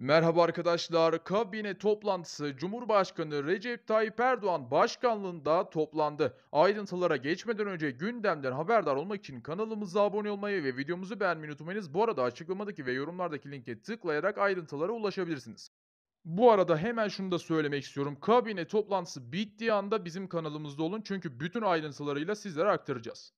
Merhaba arkadaşlar. Kabine toplantısı Cumhurbaşkanı Recep Tayyip Erdoğan başkanlığında toplandı. Ayrıntılara geçmeden önce gündemden haberdar olmak için kanalımıza abone olmayı ve videomuzu beğenmeyi unutmayınız. Bu arada açıklamadaki ve yorumlardaki linke tıklayarak ayrıntılara ulaşabilirsiniz. Bu arada hemen şunu da söylemek istiyorum. Kabine toplantısı bittiği anda bizim kanalımızda olun çünkü bütün ayrıntılarıyla sizlere aktaracağız.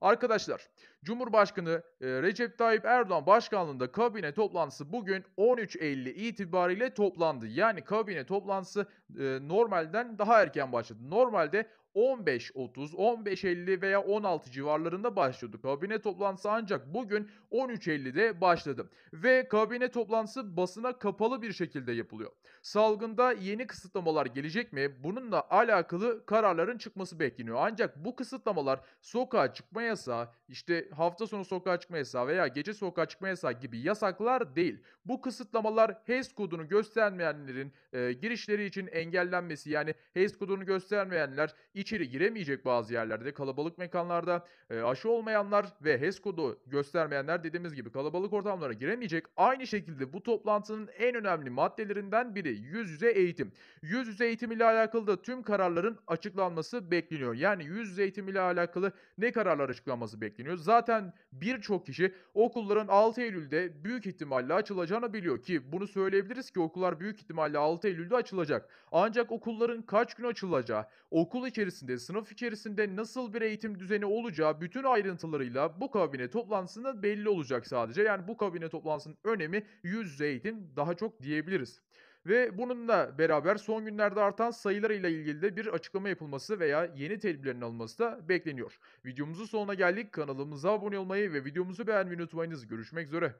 Arkadaşlar Cumhurbaşkanı e, Recep Tayyip Erdoğan başkanlığında kabine toplantısı bugün 13.50 itibariyle toplandı. Yani kabine toplantısı e, normalden daha erken başladı. Normalde 15.30, 15.50 veya 16 civarlarında başlıyordu. Kabine toplantısı ancak bugün 13.50'de başladı. Ve kabine toplantısı basına kapalı bir şekilde yapılıyor. Salgında yeni kısıtlamalar gelecek mi? Bununla alakalı kararların çıkması bekleniyor. Ancak bu kısıtlamalar sokağa çıkmaya yasağı, işte hafta sonu sokağa çıkma yasağı veya gece sokağa çıkma yasağı gibi yasaklar değil. Bu kısıtlamalar HES kodunu göstermeyenlerin e, girişleri için engellenmesi yani HES kodunu göstermeyenler içeri giremeyecek bazı yerlerde kalabalık mekanlarda e, aşı olmayanlar ve HES kodu göstermeyenler dediğimiz gibi kalabalık ortamlara giremeyecek. Aynı şekilde bu toplantının en önemli maddelerinden biri yüz yüze eğitim. Yüz yüze eğitim ile alakalı da tüm kararların açıklanması bekleniyor. Yani yüz yüze eğitim ile alakalı ne kararlar açıklanması bekleniyor. Zaten birçok kişi okulların 6 Eylül'de büyük ihtimalle açılacağını biliyor ki bunu söyleyebiliriz ki okullar büyük ihtimalle 6 Eylül'de açılacak. Ancak okulların kaç gün açılacağı, okul içerisinde, sınıf içerisinde nasıl bir eğitim düzeni olacağı bütün ayrıntılarıyla bu kabine toplantısında belli olacak sadece. Yani bu kabine toplantısının önemi yüz yüze eğitim daha çok diyebiliriz. Ve bununla beraber son günlerde artan sayılarıyla ilgili de bir açıklama yapılması veya yeni tedbirlerin alınması da bekleniyor. Videomuzun sonuna geldik. Kanalımıza abone olmayı ve videomuzu beğenmeyi unutmayınız. Görüşmek üzere.